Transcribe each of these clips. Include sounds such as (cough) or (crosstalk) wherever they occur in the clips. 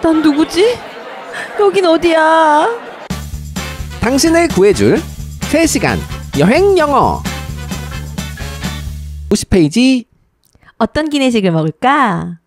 난 누구지? 여긴 어디야? 당신을 구해줄 3시간 여행 영어 50페이지 어떤 기내식을 먹을까?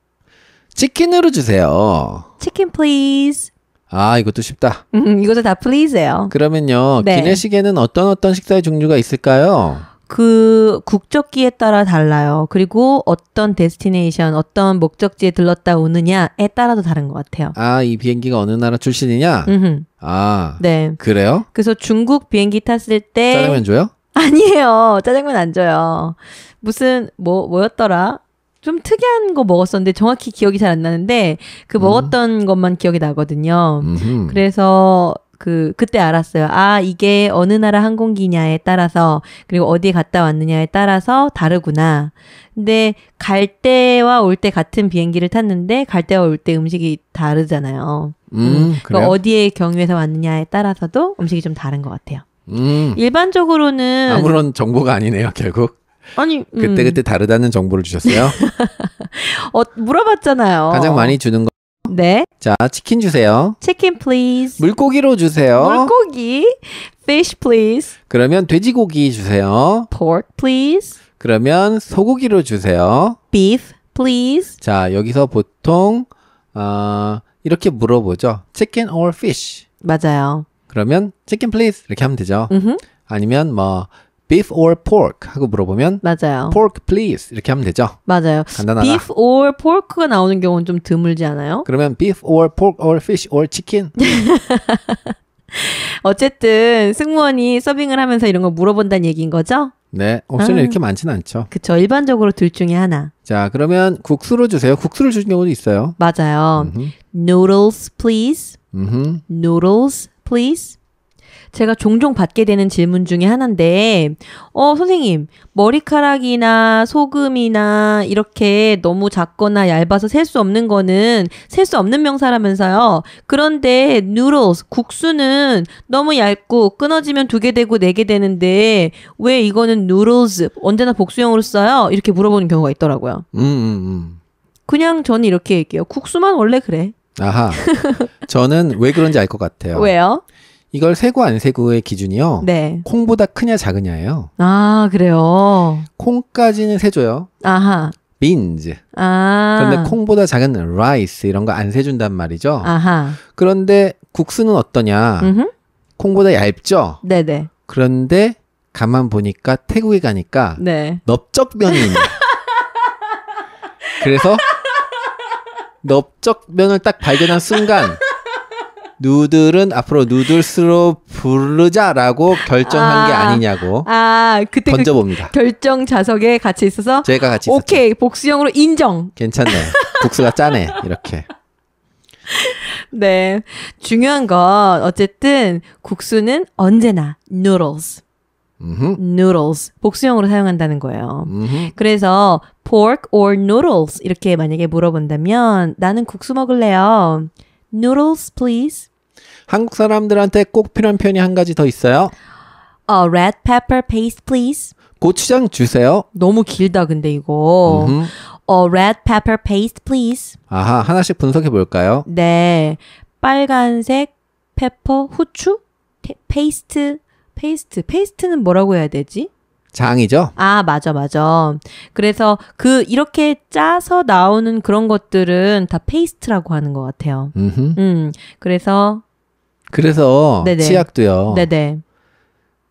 치킨으로 주세요. 치킨 플리즈. 아 이것도 쉽다. 음, 이것도 다 플리즈예요. 그러면요 네. 기내식에는 어떤 어떤 식사의 종류가 있을까요? 그 국적기에 따라 달라요. 그리고 어떤 데스티네이션, 어떤 목적지에 들렀다 오느냐에 따라도 다른 것 같아요. 아, 이 비행기가 어느 나라 출신이냐? 음흠. 아, 네. 그래요? 그래서 중국 비행기 탔을 때 짜장면 줘요? (laughs) 아니에요. 짜장면 안 줘요. 무슨 뭐 뭐였더라? 좀 특이한 거 먹었었는데 정확히 기억이 잘 안 나는데 그 음. 먹었던 음. 것만 기억이 나거든요. 음흠. 그래서 그 그때 알았어요. 아 이게 어느 나라 항공기냐에 따라서 그리고 어디에 갔다 왔느냐에 따라서 다르구나. 근데 갈 때와 올 때 같은 비행기를 탔는데 갈 때와 올 때 음식이 다르잖아요. 음, 음 그러니 어디에 경유해서 왔느냐에 따라서도 음식이 좀 다른 것 같아요. 음. 일반적으로는 아무런 정보가 아니네요, 결국. 아니 음. 그때 그때 다르다는 정보를 주셨어요? (laughs) 어, 물어봤잖아요. 가장 많이 주는 거. 네. 자, 치킨 주세요. 치킨 p l e 물고기로 주세요. 물고기. fish please. 그러면 돼지고기 주세요. pork please. 그러면 소고기로 주세요. beef please. 자, 여기서 보통 어, 이렇게 물어보죠. chicken or fish. 맞아요. 그러면 chicken please 이렇게 하면 되죠. 음흠. 아니면 뭐 beef or pork 하고 물어보면 맞아요. pork please 이렇게 하면 되죠. 맞아요. 간단하다. beef or pork가 나오는 경우는 좀 드물지 않아요? 그러면 beef or pork or fish or chicken (laughs) 어쨌든 승무원이 서빙을 하면서 이런 거 물어본다는 얘기인 거죠? 네, 옵션이 아, 이렇게 많지는 않죠. 그쵸, 일반적으로 둘 중에 하나. 자, 그러면 국수로 주세요. 국수를 주는 경우도 있어요. 맞아요. 음흠. Noodles, please. 음흠. Noodles, please. 제가 종종 받게 되는 질문 중에 하나인데, 어, 선생님, 머리카락이나 소금이나 이렇게 너무 작거나 얇아서 셀 수 없는 거는 셀 수 없는 명사라면서요. 그런데 noodles, 국수는 너무 얇고 끊어지면 두 개 되고 네 개 되는데, 왜 이거는 noodles, 언제나 복수형으로 써요? 이렇게 물어보는 경우가 있더라고요. 음, 음, 음. 그냥 저는 이렇게 얘기해요. 국수만 원래 그래. 아하. 저는 왜 그런지 알 것 같아요. (laughs) 왜요? 이걸 세고 안 세고의 기준이요. 네. 콩보다 크냐 작으냐예요. 아 그래요. 콩까지는 세줘요. 아하. beans. 아. 그런데 콩보다 작은 rice 이런 거 안 세준단 말이죠. 아하. 그런데 국수는 어떠냐? 음흠. 콩보다 얇죠. 네네. 그런데 가만 보니까 태국에 가니까 네. 넓적면이 있네. (laughs) 그래서 넓적면을 딱 발견한 순간 누들은 앞으로 누들스로 부르자라고 결정한 아, 게 아니냐고. 아, 그때 그 던져봅니다. 그 결정 좌석에 같이 있어서 제가 같이 있었 오케이, 복수형으로 인정. 괜찮네. 복수가 짜네. 이렇게. (laughs) 네. 중요한 건 어쨌든 국수는 언제나 noodles. noodles 복수형으로 사용한다는 거예요. 그래서 pork or noodles 이렇게 만약에 물어본다면 나는 국수 먹을래요. noodles please. 한국 사람들한테 꼭 필요한 표현이 한 가지 더 있어요. A 어, red pepper paste, please. 고추장 주세요. 너무 길다 근데 이거. 음흠. A 어, red pepper paste, please. 아하, 하나씩 분석해 볼까요? 네. 빨간색 페퍼 후추 테, 페이스트 페이스트 페이스트는 뭐라고 해야 되지? 장이죠? 아, 맞아, 맞아. 그래서 그, 이렇게 짜서 나오는 그런 것들은 다 페이스트라고 하는 것 같아요. 음 음, 그래서 그래서 네네. 치약도요. 네네.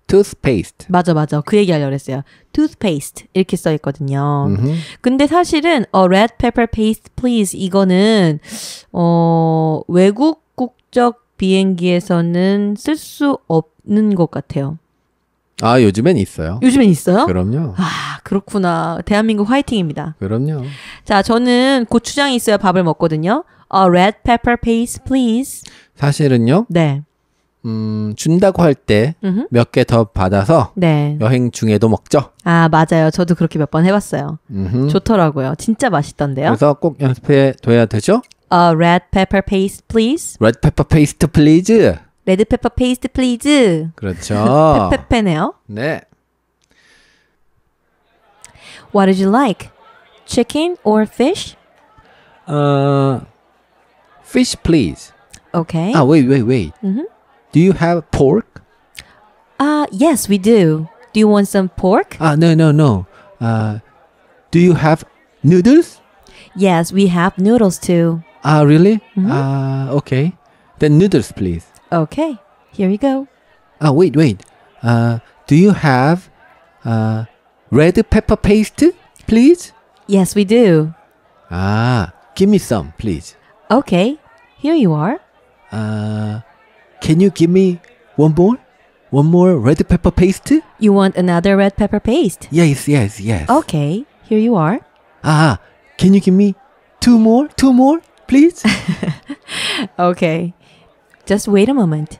투스페이스트. 맞아 맞아. 그 얘기 하려고 했어요. 투스페이스트 이렇게 써 있거든요. 음흠. 근데 사실은 어 레드 페퍼 페이스트 플리즈 이거는 어 외국 국적 비행기에서는 쓸 수 없는 것 같아요. 아, 요즘엔 있어요. 요즘엔 있어요? 그럼요. 아, 그렇구나. 대한민국 화이팅입니다. 그럼요. 자, 저는 고추장이 있어야 밥을 먹거든요. a red pepper paste, please. 사실은요. 네. 음, 준다고 할 때 몇 개 더 받아서 네. 여행 중에도 먹죠. 아, 맞아요. 저도 그렇게 몇 번 해봤어요. 음흠. 좋더라고요. 진짜 맛있던데요. 그래서 꼭 연습해 둬야 되죠. A red pepper paste, please. Red pepper paste, please. 레드 페퍼 페이스트 플리즈. 그렇죠. 페페페네요. 네. What did you like? Chicken or fish? 어, fish, please. Okay. Ah, wait, wait, wait. Mm-hmm. Do you have pork? Uh, yes, we do. Do you want some pork? Ah, no, no, no. Uh, do you have noodles? Yes, we have noodles too. Ah, really? Mm-hmm. Ah, okay. Then noodles, please. Okay, here you go. Ah, wait, wait. Uh, do you have uh, red pepper paste, please? Yes, we do. Ah, give me some, please. Okay, here you are. Uh, can you give me one more? One more red pepper paste? You want another red pepper paste? Yes, yes, yes. Okay, here you are. Ah, can you give me two more? Two more, please? (laughs) okay, just wait a moment.